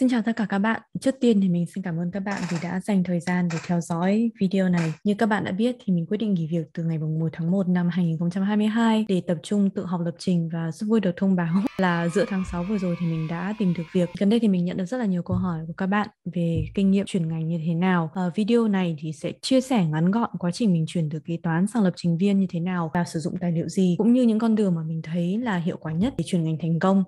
Xin chào tất cả các bạn. Trước tiên thì mình xin cảm ơn các bạn vì đã dành thời gian để theo dõi video này. Như các bạn đã biết thì mình quyết định nghỉ việc từ ngày 1 tháng 1 năm 2022 để tập trung tự học lập trình và rất vui được thông báo là giữa tháng 6 vừa rồi thì mình đã tìm được việc. Gần đây thì mình nhận được rất là nhiều câu hỏi của các bạn về kinh nghiệm chuyển ngành như thế nào. À, video này thì sẽ chia sẻ ngắn gọn quá trình mình chuyển từ kế toán sang lập trình viên như thế nào và sử dụng tài liệu gì cũng như những con đường mà mình thấy là hiệu quả nhất để chuyển ngành thành công.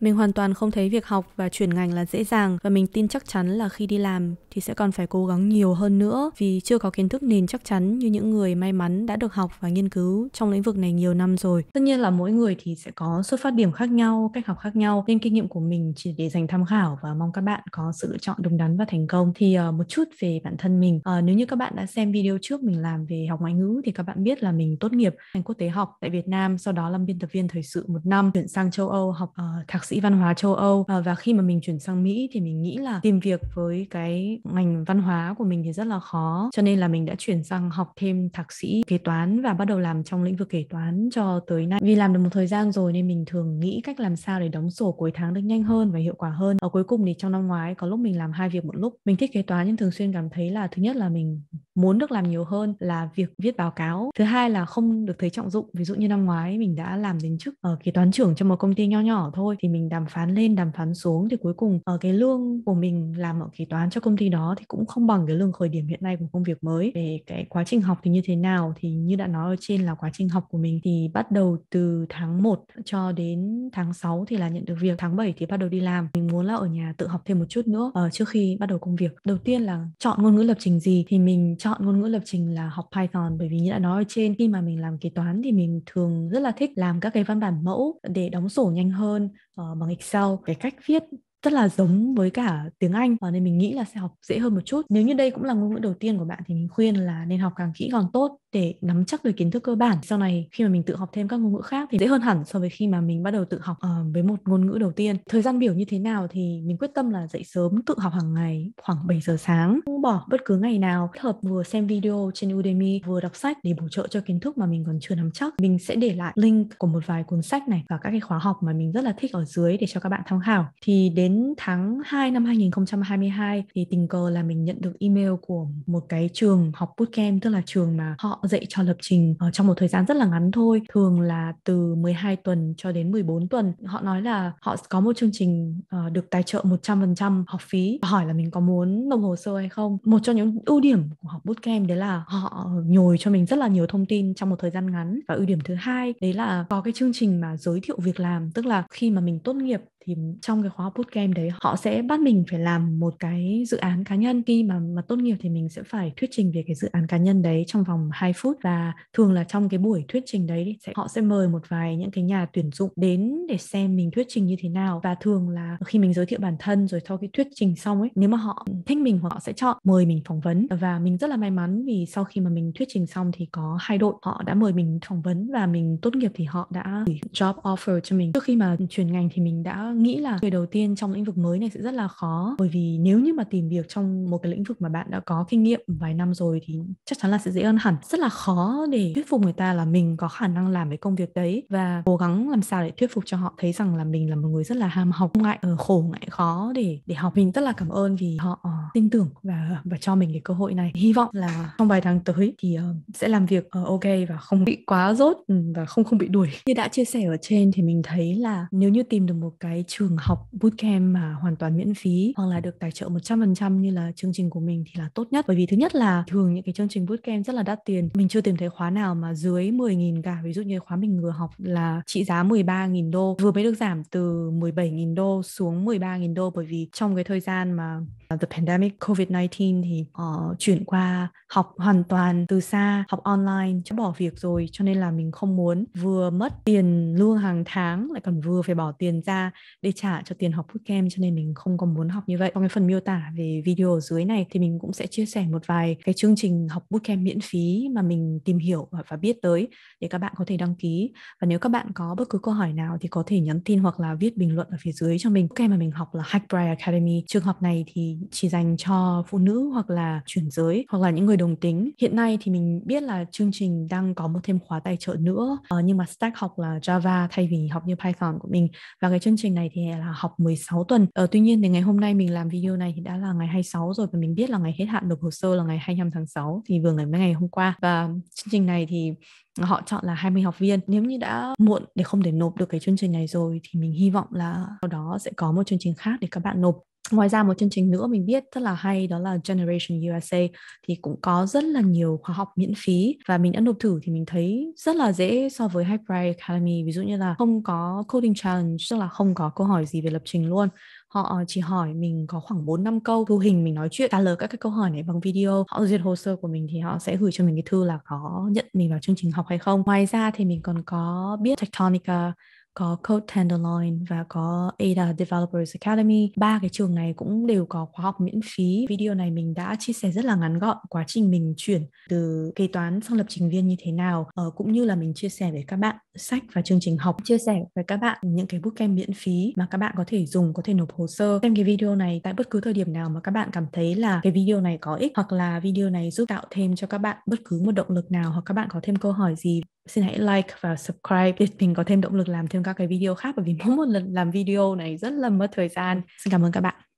Mình hoàn toàn không thấy việc học và chuyển ngành là dễ dàng và mình tin chắc chắn là khi đi làm thì sẽ còn phải cố gắng nhiều hơn nữa vì chưa có kiến thức nền chắc chắn như những người may mắn đã được học và nghiên cứu trong lĩnh vực này nhiều năm rồi. Tất nhiên là mỗi người thì sẽ có xuất phát điểm khác nhau, cách học khác nhau nên kinh nghiệm của mình chỉ để dành tham khảo và mong các bạn có sự lựa chọn đúng đắn và thành công. Thì uh, một chút về bản thân mình, uh, nếu như các bạn đã xem video trước mình làm về học ngoại ngữ thì các bạn biết là mình tốt nghiệp ngành quốc tế học tại Việt Nam, sau đó làm biên tập viên thời sự một năm, chuyển sang châu Âu học uh, thạc sĩ văn hóa châu Âu à, và khi mà mình chuyển sang Mỹ thì mình nghĩ là tìm việc với cái ngành văn hóa của mình thì rất là khó cho nên là mình đã chuyển sang học thêm thạc sĩ kế toán và bắt đầu làm trong lĩnh vực kế toán cho tới nay vì làm được một thời gian rồi nên mình thường nghĩ cách làm sao để đóng sổ cuối tháng được nhanh hơn và hiệu quả hơn ở ờ, cuối cùng thì trong năm ngoái có lúc mình làm hai việc một lúc mình thích kế toán nhưng thường xuyên cảm thấy là thứ nhất là mình muốn được làm nhiều hơn là việc viết báo cáo thứ hai là không được thấy trọng dụng ví dụ như năm ngoái mình đã làm đến chức ở ờ, kế toán trưởng cho một công ty nho nhỏ thôi thì mình đàm phán lên đàm phán xuống thì cuối cùng ở ờ, cái lương của mình làm ở kế toán cho công ty đó thì cũng không bằng cái lương khởi điểm hiện nay của công việc mới về cái quá trình học thì như thế nào thì như đã nói ở trên là quá trình học của mình thì bắt đầu từ tháng 1 cho đến tháng 6 thì là nhận được việc tháng 7 thì bắt đầu đi làm mình muốn là ở nhà tự học thêm một chút nữa ở ờ, trước khi bắt đầu công việc đầu tiên là chọn ngôn ngữ lập trình gì thì mình chọn ngôn ngữ lập trình là học Python bởi vì như đã nói ở trên khi mà mình làm kế toán thì mình thường rất là thích làm các cái văn bản mẫu để đóng sổ nhanh hơn uh, bằng Excel cái cách viết rất là giống với cả tiếng Anh và ờ, nên mình nghĩ là sẽ học dễ hơn một chút nếu như đây cũng là ngôn ngữ đầu tiên của bạn thì mình khuyên là nên học càng kỹ càng tốt để nắm chắc được kiến thức cơ bản sau này khi mà mình tự học thêm các ngôn ngữ khác thì dễ hơn hẳn so với khi mà mình bắt đầu tự học uh, với một ngôn ngữ đầu tiên thời gian biểu như thế nào thì mình quyết tâm là dậy sớm tự học hàng ngày khoảng 7 giờ sáng không bỏ bất cứ ngày nào Kết hợp vừa xem video trên Udemy vừa đọc sách để bổ trợ cho kiến thức mà mình còn chưa nắm chắc mình sẽ để lại link của một vài cuốn sách này và các cái khóa học mà mình rất là thích ở dưới để cho các bạn tham khảo thì đến tháng 2 năm 2022 thì tình cờ là mình nhận được email của một cái trường học bootcamp tức là trường mà họ dạy cho lập trình ở trong một thời gian rất là ngắn thôi, thường là từ 12 tuần cho đến 14 tuần. Họ nói là họ có một chương trình uh, được tài trợ 100% học phí. Hỏi là mình có muốn nộp hồ sơ hay không? Một trong những ưu điểm của học bootcamp đấy là họ nhồi cho mình rất là nhiều thông tin trong một thời gian ngắn và ưu điểm thứ hai đấy là có cái chương trình mà giới thiệu việc làm, tức là khi mà mình tốt nghiệp thì trong cái khóa bootcamp em đấy họ sẽ bắt mình phải làm một cái dự án cá nhân khi mà mà tốt nghiệp thì mình sẽ phải thuyết trình về cái dự án cá nhân đấy trong vòng 2 phút và thường là trong cái buổi thuyết trình đấy sẽ họ sẽ mời một vài những cái nhà tuyển dụng đến để xem mình thuyết trình như thế nào và thường là khi mình giới thiệu bản thân rồi sau cái thuyết trình xong ấy nếu mà họ thích mình họ sẽ chọn mời mình phỏng vấn và mình rất là may mắn vì sau khi mà mình thuyết trình xong thì có hai đội họ đã mời mình phỏng vấn và mình tốt nghiệp thì họ đã job offer cho mình trước khi mà chuyển ngành thì mình đã nghĩ là người đầu tiên trong trong lĩnh vực mới này sẽ rất là khó bởi vì nếu như mà tìm việc trong một cái lĩnh vực mà bạn đã có kinh nghiệm vài năm rồi thì chắc chắn là sẽ dễ hơn hẳn rất là khó để thuyết phục người ta là mình có khả năng làm cái công việc đấy và cố gắng làm sao để thuyết phục cho họ thấy rằng là mình là một người rất là ham học không ngại uh, khổ ngại khó để để học mình rất là cảm ơn vì họ uh, tin tưởng và và cho mình cái cơ hội này hy vọng là trong vài tháng tới thì uh, sẽ làm việc uh, ok và không bị quá rốt ừ, và không không bị đuổi như đã chia sẻ ở trên thì mình thấy là nếu như tìm được một cái trường học bootcamp em mà hoàn toàn miễn phí hoặc là được tài trợ 100% như là chương trình của mình thì là tốt nhất bởi vì thứ nhất là thường những cái chương trình bootcamp rất là đắt tiền mình chưa tìm thấy khóa nào mà dưới 10.000 cả ví dụ như khóa mình vừa học là trị giá 13.000 đô vừa mới được giảm từ 17.000 đô xuống 13.000 đô bởi vì trong cái thời gian mà the pandemic covid-19 thì uh, chuyển qua học hoàn toàn từ xa học online chứ bỏ việc rồi cho nên là mình không muốn vừa mất tiền lương hàng tháng lại còn vừa phải bỏ tiền ra để trả cho tiền học bootcamp cho nên mình không có muốn học như vậy. Trong cái phần miêu tả về video ở dưới này thì mình cũng sẽ chia sẻ một vài cái chương trình học bootcamp miễn phí mà mình tìm hiểu và biết tới để các bạn có thể đăng ký. Và nếu các bạn có bất cứ câu hỏi nào thì có thể nhắn tin hoặc là viết bình luận ở phía dưới cho mình. Bootcamp mà mình học là Hackbright Academy. Trường học này thì chỉ dành cho phụ nữ hoặc là chuyển giới hoặc là những người đồng tính. Hiện nay thì mình biết là chương trình đang có một thêm khóa tài trợ nữa ờ, nhưng mà Stack học là Java thay vì học như Python của mình và cái chương trình này thì là học 16 6 tuần ờ, tuy nhiên thì ngày hôm nay mình làm video này thì đã là ngày 26 rồi và mình biết là ngày hết hạn nộp hồ sơ là ngày 25 tháng 6 thì vừa ngày mấy ngày hôm qua và chương trình này thì họ chọn là 20 học viên nếu như đã muộn để không để nộp được cái chương trình này rồi thì mình hy vọng là sau đó sẽ có một chương trình khác để các bạn nộp Ngoài ra một chương trình nữa mình biết rất là hay đó là Generation USA thì cũng có rất là nhiều khóa học miễn phí và mình đã nộp thử thì mình thấy rất là dễ so với Hyper Academy ví dụ như là không có coding challenge tức là không có câu hỏi gì về lập trình luôn họ ờ, chỉ hỏi mình có khoảng 4 năm câu thu hình mình nói chuyện trả lời các cái câu hỏi này bằng video họ duyệt hồ sơ của mình thì họ sẽ gửi cho mình cái thư là có nhận mình vào chương trình học hay không ngoài ra thì mình còn có biết Tectonica có Code Tenderloin và có Ada Developers Academy. Ba cái trường này cũng đều có khóa học miễn phí. Video này mình đã chia sẻ rất là ngắn gọn quá trình mình chuyển từ kế toán sang lập trình viên như thế nào, ờ, cũng như là mình chia sẻ với các bạn sách và chương trình học chia sẻ với các bạn những cái bootcamp miễn phí mà các bạn có thể dùng có thể nộp hồ sơ xem cái video này tại bất cứ thời điểm nào mà các bạn cảm thấy là cái video này có ích hoặc là video này giúp tạo thêm cho các bạn bất cứ một động lực nào hoặc các bạn có thêm câu hỏi gì xin hãy like và subscribe để mình có thêm động lực làm thêm các cái video khác bởi vì mỗi một lần làm video này rất là mất thời gian xin cảm ơn các bạn